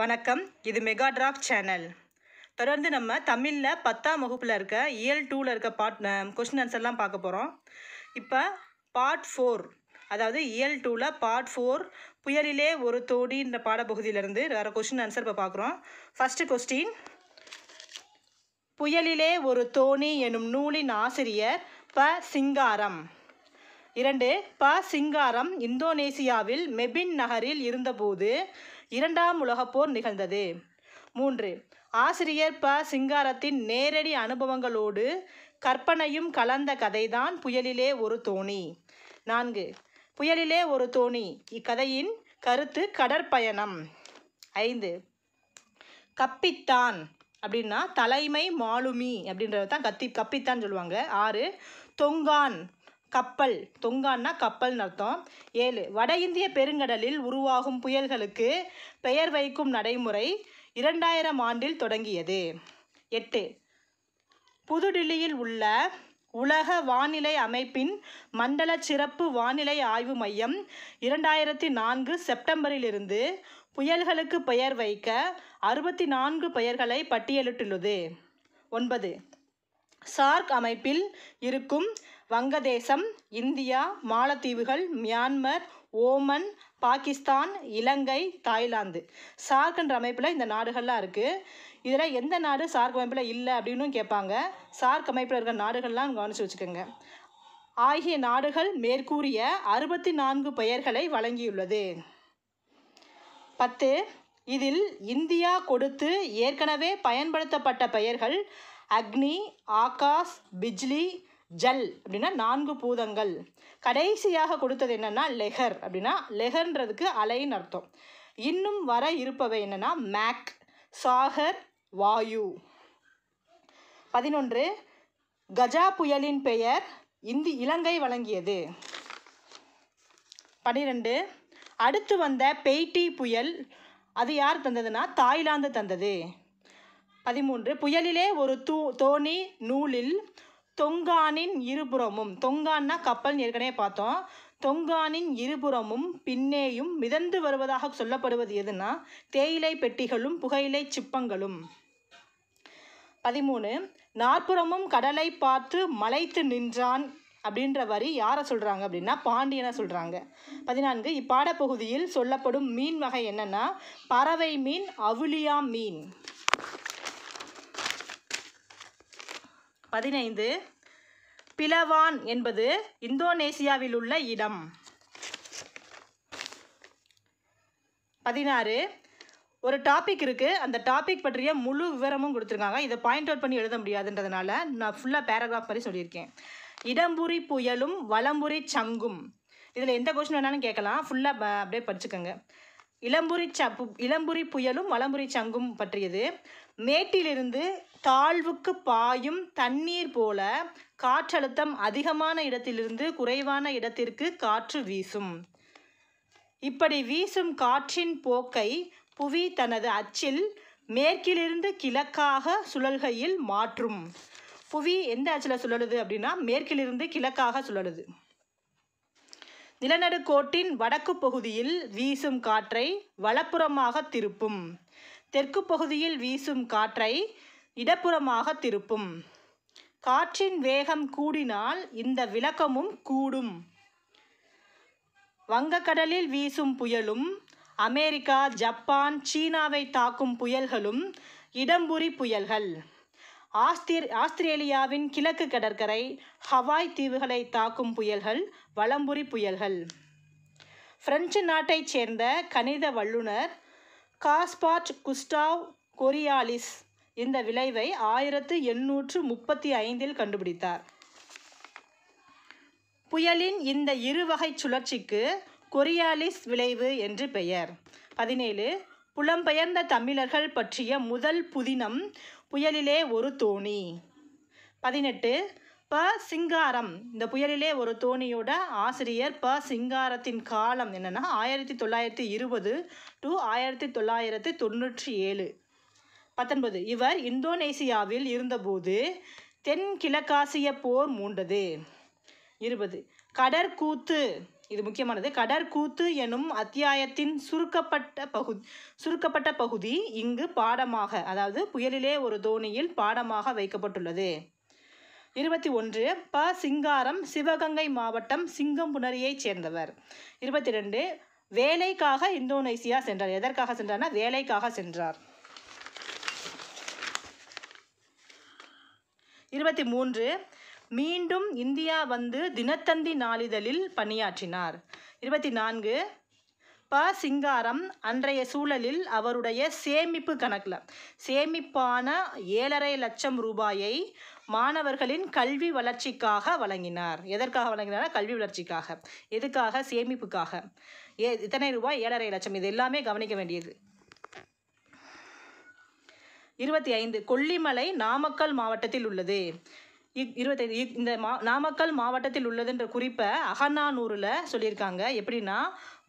வணக்கம் இது mega drop channel தொடர்ந்து நம்ம தமிழில் பத்தாம் வகுப்பில் இருக்க இயல் டூவில் இருக்க பாட் கொஷின் ஆன்சர்லாம் பார்க்க போகிறோம் இப்போ பார்ட் ஃபோர் அதாவது இயல் டூவில் பார்ட் ஃபோர் புயலிலே ஒரு தோடின்ற பாடப்பகுதியிலேருந்து வேறு கொஷின் ஆன்சர் இப்போ பார்க்குறோம் ஃபஸ்ட்டு கொஸ்டின் புயலிலே ஒரு தோணி எனும் நூலின் ஆசிரியர் ப சிங்காரம் இரண்டு ப சிங்காரம் இந்தோனேசியாவில் மெபின் நகரில் இருந்தபோது இரண்டாம் உலகப்போர் நிகழ்ந்தது மூன்று ஆசிரியர் ப சிங்காரத்தின் நேரடி அனுபவங்களோடு கற்பனையும் கலந்த கதைதான் புயலிலே ஒரு தோணி நான்கு புயலிலே ஒரு தோணி இக்கதையின் கருத்து கடற்பயணம் ஐந்து கப்பித்தான் அப்படின்னா தலைமை மாலுமி அப்படின்றது தான் கத்தி கப்பித்தான் சொல்லுவாங்க ஆறு தொங்கான் கப்பல் தொங்கான்னா கப்பல்னு அர்த்தம் ஏழு வட இந்திய பெருங்கடலில் உருவாகும் புயல்களுக்கு பெயர் வைக்கும் நடைமுறை இரண்டாயிரம் ஆண்டில் தொடங்கியது எட்டு புதுடில்லியில் உள்ள உலக வானிலை அமைப்பின் மண்டல சிறப்பு வானிலை ஆய்வு மையம் இரண்டாயிரத்தி நான்கு செப்டம்பரிலிருந்து புயல்களுக்கு பெயர் வைக்க அறுபத்தி நான்கு பெயர்களை பட்டியலிட்டுள்ளது ஒன்பது சார்க் அமைப்பில் இருக்கும் வங்கதேசம் இந்தியா மாலத்தீவுகள் Myanmar Oman Pakistan Ilangai Thailand என்ற அமைப்பில் இந்த நாடுகள்லாம் இருக்குது இதில் எந்த நாடு சார்க் அமைப்பில் இல்லை அப்படின்னு கேட்பாங்க சார்க் அமைப்பில் இருக்கிற நாடுகள்லாம் கவனித்து வச்சுக்கோங்க ஆகிய நாடுகள் மேற்கூறிய அறுபத்தி நான்கு பெயர்களை வழங்கியுள்ளது பத்து இதில் இந்தியா கொடுத்து ஏற்கனவே பயன்படுத்தப்பட்ட பெயர்கள் அக்னி ஆகாஷ் பிஜ்லி ஜல் அப்படின்னா நான்கு பூதங்கள் கடைசியாக கொடுத்தது என்னென்னா லெஹர் அப்படின்னா லெஹர்ன்றதுக்கு அலைன்னு அர்த்தம் இன்னும் வர இருப்பவை என்னென்னா மேக் சாகர் வாயு பதினொன்று கஜா புயலின் பெயர் இந்தி இலங்கை வழங்கியது பனிரெண்டு அடுத்து வந்த பெய்டி புயல் அது யார் தந்ததுன்னா தாய்லாந்து தந்தது பதிமூன்று புயலிலே ஒரு தூ தோணி நூலில் தொங்கானின் இருபுறமும் தொங்கான்னா கப்பல் ஏற்கனவே பார்த்தோம் தொங்கானின் இருபுறமும் பின்னேயும் மிதந்து வருவதாக சொல்லப்படுவது எதுனா தேயிலை பெட்டிகளும் புகையிலை சிப்பங்களும் பதிமூணு நாற்புறமும் கடலை பார்த்து மலைத்து நின்றான் அப்படின்ற வரி யாரை சொல்கிறாங்க அப்படின்னா பாண்டியனை சொல்கிறாங்க பதினான்கு இப்பாடப்பகுதியில் சொல்லப்படும் மீன் வகை என்னென்னா பறவை மீன் அவுளியா மீன் பதினைந்து பிலவான் என்பது இந்தோனேசியாவில் உள்ள இடம் பதினாறு ஒரு டாபிக் இருக்குது அந்த டாபிக் பற்றிய முழு விவரமும் கொடுத்துருக்காங்க இதை பாயிண்ட் அவுட் பண்ணி எழுத முடியாதுன்றதுனால நான் ஃபுல்லாக பேராகிராஃப் மாதிரி சொல்லியிருக்கேன் இடம்புரி புயலும் வலம்புரி சங்கும் இதில் எந்த கொஷின் வேணாலும் கேட்கலாம் ஃபுல்லாக அப்படியே படிச்சுக்கோங்க இளம்புரி சப்பு இளம்புரி புயலும் வளம்புரி சங்கும் பற்றியது மேட்டிலிருந்து தாழ்வுக்கு பாயும் தண்ணீர் போல காற்றழுத்தம் அதிகமான இடத்திலிருந்து குறைவான இடத்திற்கு காற்று வீசும் இப்படி வீசும் காற்றின் போக்கை புவி தனது அச்சில் மேற்கிலிருந்து கிழக்காக சுழல்கையில் மாற்றும் புவி எந்த அச்சில் சுழலுது அப்படின்னா மேற்கிலிருந்து கிழக்காக சுழலுது நிலநடுக்கோட்டின் வடக்கு பகுதியில் வீசும் காற்றை வலப்புறமாக திருப்பும் தெற்கு பகுதியில் வீசும் காற்றை இடப்புறமாக திருப்பும் காற்றின் வேகம் கூடினால் இந்த விளக்கமும் கூடும் வங்கக்கடலில் வீசும் புயலும் அமெரிக்கா ஜப்பான் சீனாவை தாக்கும் புயல்களும் இடம்புரி புயல்கள் ஆஸ்திர் ஆஸ்திரேலியாவின் கிழக்கு கடற்கரை ஹவாய் தீவுகளை தாக்கும் புயல்கள் வலம்புரி புயல்கள் பிரெஞ்சு நாட்டைச் சேர்ந்த கணித வல்லுநர் காஸ்பாட் குஸ்டாவ் கொரியாலிஸ் இந்த விளைவை ஆயிரத்து எண்ணூற்று முப்பத்தி ஐந்தில் கண்டுபிடித்தார் புயலின் இந்த இரு வகை சுழற்சிக்கு கொரியாலிஸ் விளைவு என்று பெயர் பதினேழு புலம்பெயர்ந்த தமிழர்கள் பற்றிய முதல் புதினம் புயலிலே ஒரு தோணி பதினெட்டு ப சிங்காரம் இந்த புயலிலே ஒரு தோணியோட ஆசிரியர் ப சிங்காரத்தின் காலம் என்னென்னா ஆயிரத்தி தொள்ளாயிரத்தி இருபது டு ஆயிரத்தி தொள்ளாயிரத்தி தொண்ணூற்றி ஏழு பத்தொன்பது இவர் இந்தோனேசியாவில் இருந்தபோது தென்கிழக்காசிய போர் மூண்டது இருபது கடற்கூத்து இது முக்கியமானது கடற்கூத்து எனும் அத்தியாயத்தின் சுருக்கப்பட்ட பகு சுருக்கப்பட்ட பகுதி இங்கு பாடமாக அதாவது புயலிலே ஒரு தோணியில் பாடமாக வைக்கப்பட்டுள்ளது இருபத்தி ஒன்று ப சிங்காரம் சிவகங்கை மாவட்டம் சிங்கம்புணரியைச் சேர்ந்தவர் இருபத்தி ரெண்டு வேலைக்காக இந்தோனேசியா சென்றார் எதற்காக சென்றார்னா வேலைக்காக சென்றார் இருபத்தி மூன்று மீண்டும் இந்தியா வந்து தினத்தந்தி நாளிதழில் பணியாற்றினார் இருபத்தி நான்கு ப சிங்காரம் அன்றைய சூழலில் அவருடைய சேமிப்பு கணக்கில் சேமிப்பான ஏழரை லட்சம் ரூபாயை மாணவர்களின் கல்வி வளர்ச்சிக்காக வழங்கினார் எதற்காக வழங்கினார் கல்வி வளர்ச்சிக்காக எதுக்காக சேமிப்புக்காக ஏ இத்தனை ரூபாய் ஏழரை லட்சம் இது எல்லாமே கவனிக்க வேண்டியது இருபத்தி ஐந்து கொல்லிமலை நாமக்கல் மாவட்டத்தில் உள்ளது இருபத்தைந்து இந்த மா நாமக்கல் மாவட்டத்தில் உள்ளதுன்ற குறிப்பை அகநானூரில் சொல்லியிருக்காங்க எப்படின்னா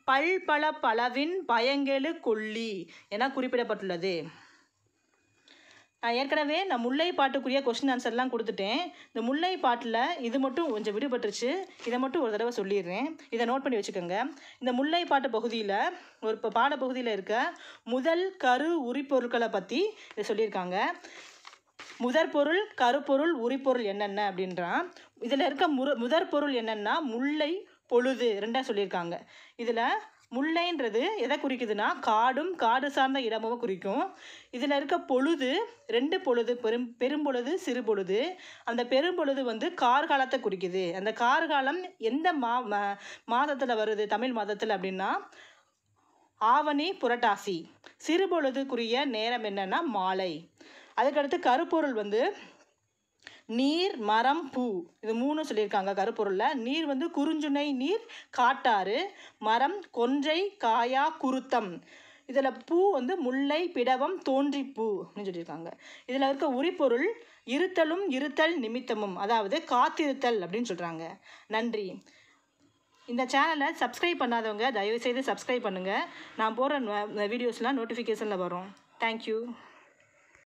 பல் பல பலவின் பயங்கெழு கொல்லி என குறிப்பிடப்பட்டுள்ளது நான் ஏற்கனவே நான் முல்லை பாட்டுக்குரிய கொஸ்டின் ஆன்சர்லாம் கொடுத்துட்டேன் இந்த முல்லை பாட்டில் இது மட்டும் கொஞ்சம் விடுபட்டுருச்சு இதை மட்டும் ஒரு தடவை சொல்லிடுறேன் இதை நோட் பண்ணி வச்சுக்கோங்க இந்த முல்லை பாட்டு பகுதியில் ஒரு இப்போ பாடப்பகுதியில் இருக்க முதல் கரு உரிப்பொருட்களை பற்றி இதை சொல்லியிருக்காங்க முதற் பொருள் கருப்பொருள் உரிப்பொருள் என்னென்ன அப்படின்றான் இதில் இருக்க முரு முதற் பொருள் என்னென்னா முல்லை பொழுது ரெண்டாக சொல்லியிருக்காங்க இதில் முல்லைன்றது எதை குறிக்குதுன்னா காடும் காடு சார்ந்த இடமும் குறிக்கும் இதில் இருக்க பொழுது ரெண்டு பொழுது பெரும் பெரும்பொழுது சிறு பொழுது அந்த பெரும்பொழுது வந்து கார்காலத்தை குறிக்குது அந்த கார்காலம் எந்த மா மாதத்தில் வருது தமிழ் மாதத்தில் அப்படின்னா ஆவணி புரட்டாசி சிறுபொழுதுக்குரிய நேரம் என்னென்னா மாலை அதுக்கடுத்து கருப்பொருள் வந்து நீர் மரம் பூ இது மூணு சொல்லியிருக்காங்க கருப்பொருளில் நீர் வந்து குறிஞ்சுனை நீர் காட்டாறு மரம் கொன்றை காயா குருத்தம் இதில் பூ வந்து முல்லை பிடவம் தோன்றி பூ அப்படின்னு சொல்லியிருக்காங்க இதில் இருக்க உரிப்பொருள் இருத்தலும் இருத்தல் நிமித்தமும் அதாவது காத்திருத்தல் அப்படின்னு சொல்கிறாங்க நன்றி இந்த சேனலை சப்ஸ்கிரைப் பண்ணாதவங்க தயவுசெய்து சப்ஸ்கிரைப் பண்ணுங்கள் நான் போடுற வீடியோஸ்லாம் நோட்டிஃபிகேஷனில் வரும் தேங்க்யூ